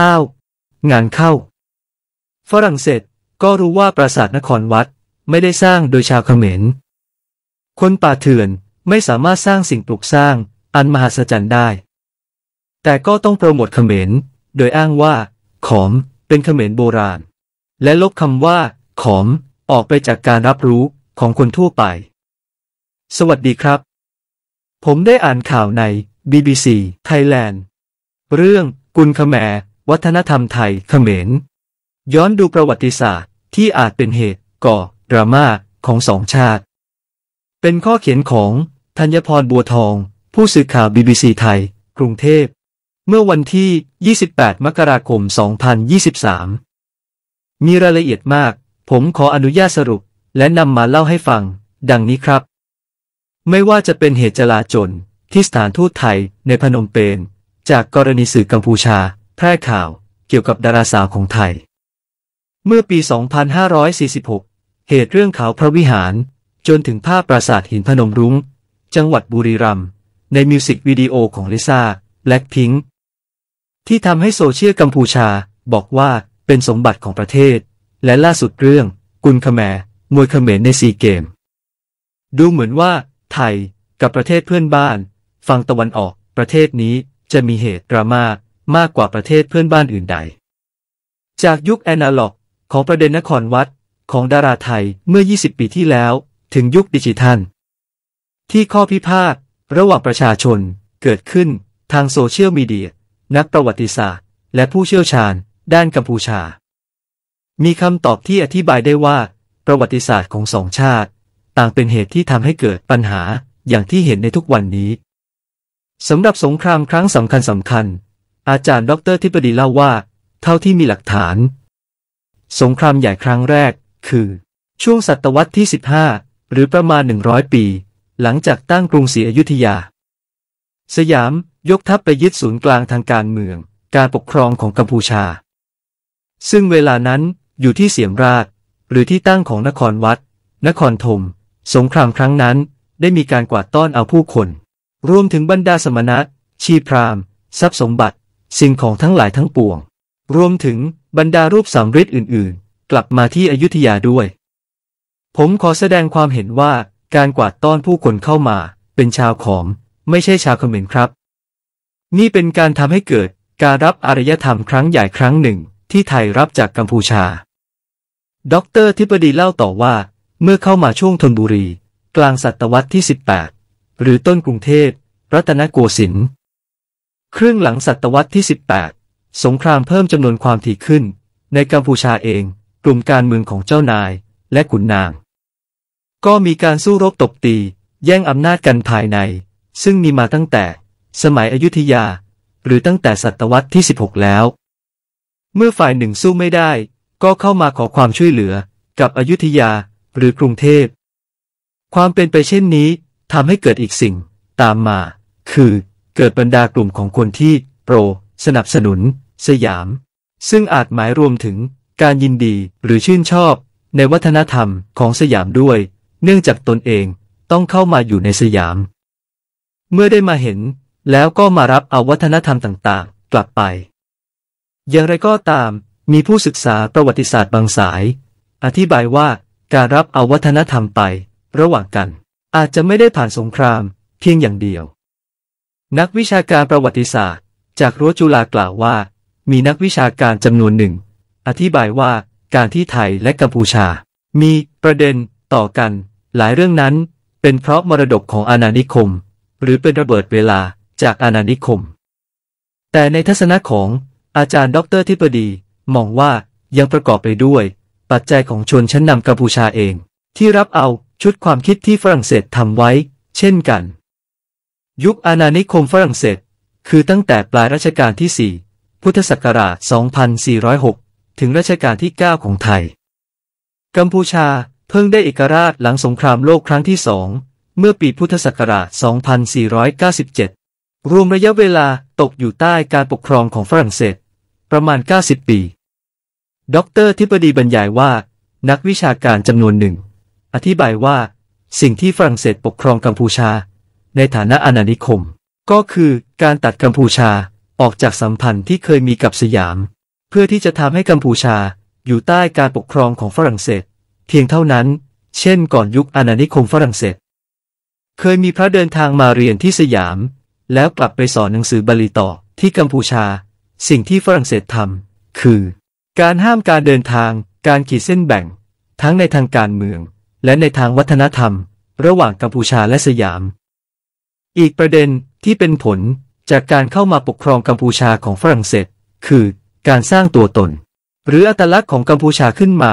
อ้าวงานเข้า ฝรั่งเศสก็รู้ว่าปราสาทนครวัด ไม่ได้สร้างโดยชาวเขมรคนป่าเถื่อนไม่สามารถสร้างสิ่งปลูกสร้างอันมหัศจรรย์ได้ แต่ก็ต้องโปรโมทเขมร โดยอ้างว่าขอมเป็นเขมรโบราณ และลบคำว่าขอมออกไปจากการรับรู้ของคนทั่วไป สวัสดีครับ ผมได้อ่านข่าวใน BBC Thailand เรื่องกุลขแมวัฒนธรรมไทยเขมร ย้อนดูประวัติศาสตร์ ที่อาจเป็นเหตุก่อดราม่าของสองชาติ เป็นข้อเขียนของธัญพรบัวทอง ผู้สื่อข่าวบีบีซีไทย กรุงเทพ เมื่อวันที่ 28 มกราคม 2023 มีรายละเอียดมาก ผมขออนุญาตสรุปและนำมาเล่าให้ฟัง ดังนี้ครับ ไม่ว่าจะเป็นเหตุจลาจลที่สถานทูตไทยในพนมเปญจากกรณีสื่อกัมพูชาแพร่ข่าวเกี่ยวกับดาราสาวของไทย เมื่อปี 2546 เหตุเรื่องเขาพระวิหารจนถึงภาพปราสาทหินพนมรุง้ง จังหวัดบุรีรัมย์ในมิวสิกวิดีโอของลิซ่าแบล็คพิงค์ที่ทำให้โซเชียลกัมพูชาบอกว่าเป็นสมบัติของประเทศ และล่าสุดเรื่องกุนขแมมวยขเขมรในซีเกม ดูเหมือนว่า ไทยกับประเทศเพื่อนบ้านฝั่งตะวันออกประเทศนี้จะมีเหตุดราม่ามากกว่าประเทศเพื่อนบ้านอื่นใด จากยุคแอนาล็อก ของประเด็นนครวัด ของดาราไทยเมื่อ 20 ปีที่แล้วถึงยุคดิจิทัล ที่ข้อพิพาทระหว่างประชาชน เกิดขึ้นทางโซเชียลมีเดียนักประวัติศาสตร์ และผู้เชี่ยวชาญ ด้านกัมพูชา มีคำตอบที่อธิบายได้ว่า ประวัติศาสตร์ของสองชาติ ต่างเป็นเหตุที่ทำให้เกิดปัญหาอย่างที่เห็นในทุกวันนี้สำหรับสงครามครั้งสำคัญสำคัญอาจารย์ดรทิปดีเล่าว่าเท่าที่มีหลักฐาน สงครามใหญ่ครั้งแรก คือ ช่วงศตวรรษที่ 15 หรือประมาณ 100 ปี หลังจากตั้งกรุงศรีอยุธยา สยามยกทัพไปยึดศูนย์กลางทางการเมือง การปกครองของกัมพูชา ซึ่งเวลานั้นอยู่ที่เสียมราชหรือที่ตั้งของนครวัด นครธมสงครามครั้งนั้นได้มีการกวาดต้อนเอาผู้คนรวมถึงบรรดาสมณะชีพราหมณ์ ทรัพย์สมบัติสิ่งของทั้งหลายทั้งปวง รวมถึงบรรดารูปสามฤทธิ์อื่นๆ กลับมาที่อยุธยาด้วย ผมขอแสดงความเห็นว่าการกวาดต้อนผู้คนเข้ามาเป็นชาวขอม ไม่ใช่ชาวเขมรครับ นี่เป็นการทำให้เกิดการรับอารยธรรมครั้งใหญ่ครั้งหนึ่งที่ไทยรับจากกัมพูชา ดรทิปดีเล่าต่อว่า เมื่อเข้ามาช่วงธนบุรี กลางศตวรรษที่ 18 หรือต้นกรุงเทพรัตนโกสินทร์ครึ่งหลังศตวรรษที่ 18 สงครามเพิ่มจำนวนความถี่ขึ้น ในกัมพูชาเอง กลุ่มการเมืองของเจ้านายและขุนนาง ก็มีการสู้รบตบตี แย่งอำนาจกันภายใน ซึ่งมีมาตั้งแต่ สมัยอยุธยาหรือตั้งแต่ศตวรรษที่ 16 แล้ว เมื่อฝ่ายหนึ่งสู้ไม่ได้ ก็เข้ามาขอความช่วยเหลือกับอยุธยาหรือกรุงเทพความเป็นไปเช่นนี้ทำให้เกิดอีกสิ่งตามมาคือเกิดบรรดากลุ่มของคนที่ โปร สนับสนุน สยาม ซึ่งอาจหมายรวมถึงการยินดีหรือชื่นชอบ ในวัฒนธรรมของสยามด้วย เนื่องจากตนเองต้องเข้ามาอยู่ในสยาม เมื่อได้มาเห็นแล้วก็มารับเอาวัฒนธรรมต่างๆ กลับไป อย่างไรก็ตาม มีผู้ศึกษาประวัติศาสตร์บางสาย อธิบายว่าการรับเอาวัฒนธรรมไประหว่างกัน อาจจะไม่ได้ผ่านสงครามเพียงอย่างเดียวนักวิชาการประวัติศาสตร์ จากรั้วจุฬากล่าวว่า มีนักวิชาการจำนวนหนึ่ง อธิบายว่าการที่ไทยและกัมพูชา มีประเด็นต่อกัน หลายเรื่องนั้น เป็นเพราะมรดกของอาณานิคม หรือเป็นระเบิดเวลาจากอาณานิคม แต่ในทัศนะของอาจารย์ ดรทิปดีมองว่ายังประกอบไปด้วย ปัจจัยของชนชั้นนำกัมพูชาเอง ที่รับเอาชุดความคิดที่ฝรั่งเศสทำไว้ เช่นกันยุคอาณานิคมฝรั่งเศสคือตั้งแต่ปลายรัชกาลที่ 4 พุทธศักราช 2406 ถึงรัชกาลที่ 9 ของไทย กัมพูชาเพิ่งได้เอกราชหลังสงครามโลกครั้งที่สองเมื่อปีพุทธศักราช2497 รวมระยะเวลาตกอยู่ใต้การปกครองของฝรั่งเศส ประมาณ 90 ปี ดรทิปดีบรรยายว่านักวิชาการจำนวนหนึ่ง อธิบายว่า สิ่งที่ฝรั่งเศสปกครองกัมพูชาในฐานะอาณานิคม ก็คือการตัดกัมพูชาออกจากสัมพันธ์ที่เคยมีกับสยาม เพื่อที่จะทำให้กัมพูชาอยู่ใต้การปกครองของฝรั่งเศสเพียงเท่านั้น เช่นก่อนยุคอาณานิคมฝรั่งเศส เคยมีพระเดินทางมาเรียนที่สยาม แล้วกลับไปสอนหนังสือบาลีต่อที่กัมพูชา สิ่งที่ฝรั่งเศสทำคือการห้ามการเดินทาง การขีดเส้นแบ่ง ทั้งในทางการเมือง และในทางวัฒนธรรม ระหว่างกัมพูชาและสยามอีกประเด็นที่เป็นผลจากการเข้ามาปกครองกัมพูชาของฝรั่งเศสคือการสร้างตัวตน หรืออัตลักษณ์ของกัมพูชาขึ้นมา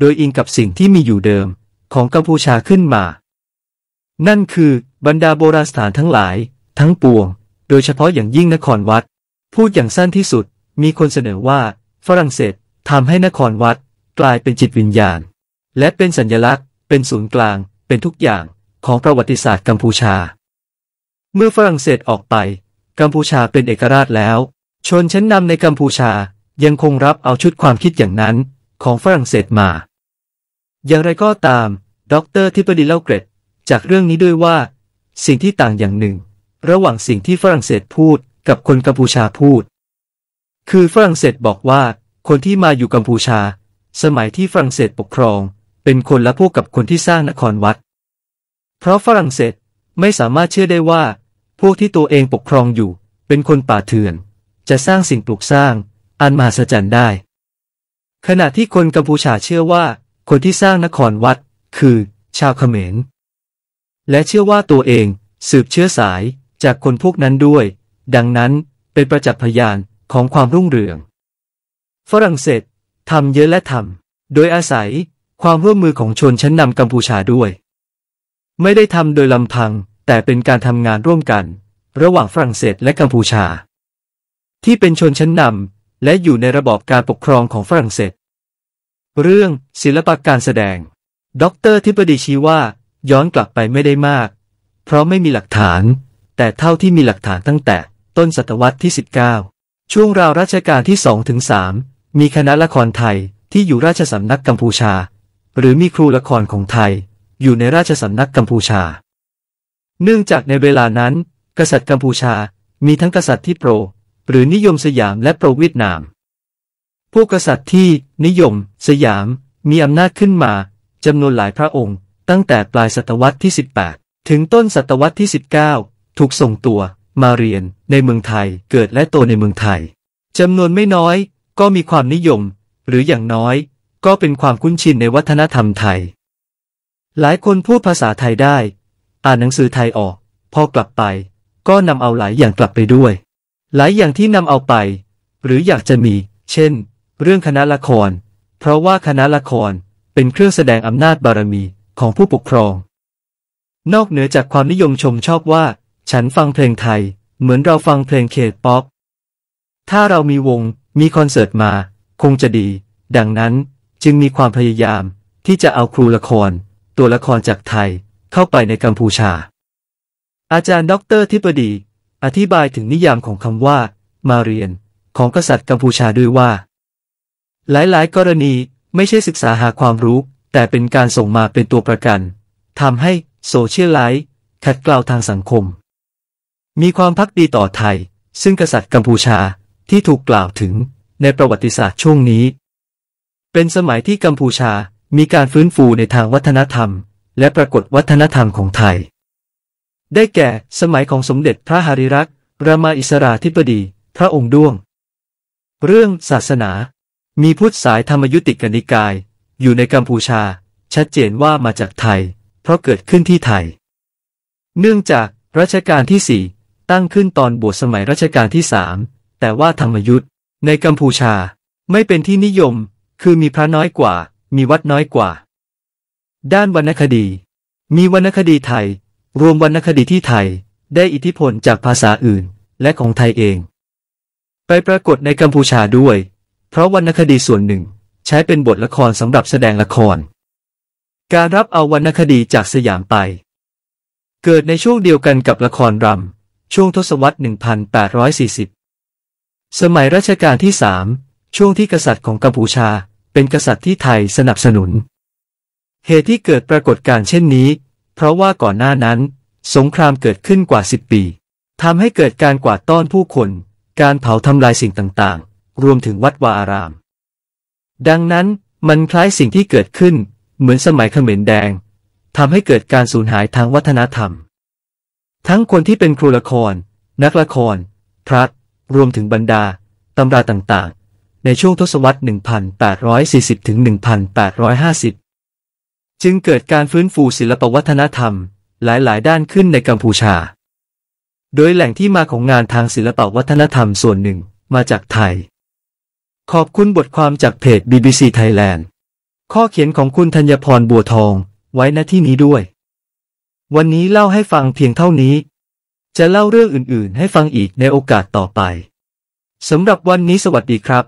โดยอิงกับสิ่งที่มีอยู่เดิมของกัมพูชาขึ้นมา นั่นคือบรรดาโบราณสถานทั้งหลาย ทั้งปวง โดยเฉพาะอย่างยิ่งนครวัด พูดอย่างสั้นที่สุดมีคนเสนอว่าฝรั่งเศสทำให้นครวัด กลายเป็นจิตวิญญาณ และเป็นสัญลักษณ์ เป็นศูนย์กลาง เป็นทุกอย่างของประวัติศาสตร์กัมพูชาเมื่อฝรั่งเศสออกไปกัมพูชาเป็นเอกราชแล้ว ชนชั้นนำในกัมพูชายังคงรับเอาชุดความคิดอย่างนั้นของฝรั่งเศสมา อย่างไรก็ตาม ดรทิปดีเล่าเกรดจากเรื่องนี้ด้วยว่า สิ่งที่ต่างอย่างหนึ่ง ระหว่างสิ่งที่ฝรั่งเศสพูดกับคนกัมพูชาพูด คือฝรั่งเศสบอกว่าคนที่มาอยู่กัมพูชา สมัยที่ฝรั่งเศสปกครองเป็นคนละพวกกับคนที่สร้างนครวัด เพราะฝรั่งเศส ไม่สามารถเชื่อได้ว่าพวกที่ตัวเองปกครองอยู่เป็นคนป่าเถื่อน จะสร้างสิ่งปลูกสร้าง อันมาสจันได้ ขณะที่คนกัมพูชาเชื่อว่า คนที่สร้างนครวัด คือ ชาวเขมร และเชื่อว่าตัวเองสืบเชื้อสายจากคนพวกนั้นด้วย ดังนั้นเป็นประจักษ์พยานของความรุ่งเรือง ฝรั่งเศสทำเยอะและทำโดยอาศัยความร่วมมือของชนชั้นนำกัมพูชาด้วย ไม่ได้ทำโดยลำพังแต่เป็นการทำงานร่วมกัน ระหว่างฝรั่งเศสและกัมพูชา ที่เป็นชนชั้นนำและอยู่ในระบอบการปกครองของฝรั่งเศสเรื่องศิลปะการแสดง ดรทิปดีชี้ว่า ย้อนกลับไปไม่ได้มาก เพราะไม่มีหลักฐาน แต่เท่าที่มีหลักฐานตั้งแต่ ต้นศตวรรษที่ 19 ช่วงราวรัชกาลที่2ถึง3มีคณะละครไทยที่อยู่ราชสำนักกัมพูชา หรือมีครูละครของไทย อยู่ในราชสำนักกัมพูชาเนื่องจากในเวลานั้น กษัตริย์กัมพูชา มีทั้งกษัตริย์ที่โปรหรือนิยมสยามและโปรเวียดนามพวกกษัตริย์ที่ นิยม สยาม มีอำนาจขึ้นมาจำนวนหลายพระองค์ ตั้งแต่ปลายศตวรรษที่ 18 ถึงต้นศตวรรษที่ 19 ถูกส่งตัว มาเรียน ในเมืองไทย เกิดและโตในเมืองไทยจำนวนไม่น้อย ก็มีความนิยม หรืออย่างน้อย ก็เป็นความคุ้นชินในวัฒนธรรมไทย หลายคนพูดภาษาไทยได้อ่านหนังสือไทยออก พอกลับไป ก็นำเอาหลายอย่างกลับไปด้วย หลายอย่างที่นำเอาไป หรืออยากจะมี เช่น เรื่องคณะละคร เพราะว่าคณะละครเป็นเครื่องแสดงอำนาจบารมีของผู้ปกครอง นอกเหนือจากความนิยมชมชอบว่า ฉันฟังเพลงไทย เหมือนเราฟังเพลงเคป๊อปถ้าเรามีวงมีคอนเสิร์ตมา คงจะดี ดังนั้นจึงมีความพยายามที่จะเอาครูละคร ตัวละครจากไทยเข้าไปในกัมพูชา อาจารย์ ดรทิปดี อธิบายถึงนิยามของคำว่า มาเรียนของกษัตริย์กัมพูชาด้วยว่า หลายๆ กรณีไม่ใช่ศึกษาหาความรู้ แต่เป็นการส่งมาเป็นตัวประกันทำให้โซเชียลไลท์ขัดเกลาทางสังคม มีความพักดีต่อไทย ซึ่งกษัตริย์กัมพูชาที่ถูกกล่าวถึงในประวัติศาสตร์ช่วงนี้ เป็นสมัยที่กัมพูชา มีการฟื้นฟูในทางวัฒนธรรมและปรากฏวัฒนธรรมของไทย ได้แก่สมัยของสมเด็จพระหริรักษ์รามาอิสราธิปดี พระองค์ด้วง เรื่องศาสนา มีพุทธสายธรรมยุติกนิกาย อยู่ในกัมพูชา ชัดเจนว่ามาจากไทย เพราะเกิดขึ้นที่ไทย เนื่องจากรัชกาลที่สี่ตั้งขึ้นตอนบวชสมัยรัชกาลที่สามแต่ว่าธรรมยุทธในกัมพูชาไม่เป็นที่นิยม คือมีพระน้อยกว่า มีวัดน้อยกว่าด้านวรรณคดี มีวรรณคดีไทยรวมวรรณคดีที่ไทยได้อิทธิพลจากภาษาอื่นและของไทยเอง ไปปรากฏในกัมพูชาด้วย เพราะวรรณคดีส่วนหนึ่งใช้เป็นบทละครสำหรับแสดงละคร การรับเอาวรรณคดีจากสยามไปเกิดในช่วงเดียวกันกับละครรำช่วงทศวรรษ 1840 สมัยรัชกาลที่สามช่วงที่กษัตริย์ของกัมพูชา เป็นกษัตริย์ที่ไทยสนับสนุนเหตุที่เกิดปรากฏการณ์เช่นนี้ เพราะว่าก่อนหน้านั้นสงครามเกิดขึ้นกว่า 10 ปี ทำให้เกิดการกวาดต้อนผู้คน การเผาทำลายสิ่งต่าง ๆ รวมถึงวัดวาอาราม ดังนั้นมันคล้ายสิ่งที่เกิดขึ้น เหมือนสมัยเขมรแดงทำให้เกิดการสูญหายทางวัฒนธรรม ทั้งคนที่เป็นครูละคร นักละคร พระรวมถึงบรรดา ตำราต่าง ๆ ในช่วงทศวรรษ1840-1850จึงเกิดการฟื้นฟูศิลปวัฒนธรรมหลายๆ ด้านขึ้นในกัมพูชา โดยแหล่งที่มาของงานทางศิลปวัฒนธรรมส่วนหนึ่งมาจากไทย ขอบคุณบทความจากเพจ BBC Thailand ข้อเขียนของคุณธัญพรบัวทองไว้ณที่นี้ด้วย วันนี้เล่าให้ฟังเพียงเท่านี้ จะเล่าเรื่องอื่นๆ ให้ฟังอีกในโอกาสต่อไป สำหรับวันนี้สวัสดีครับ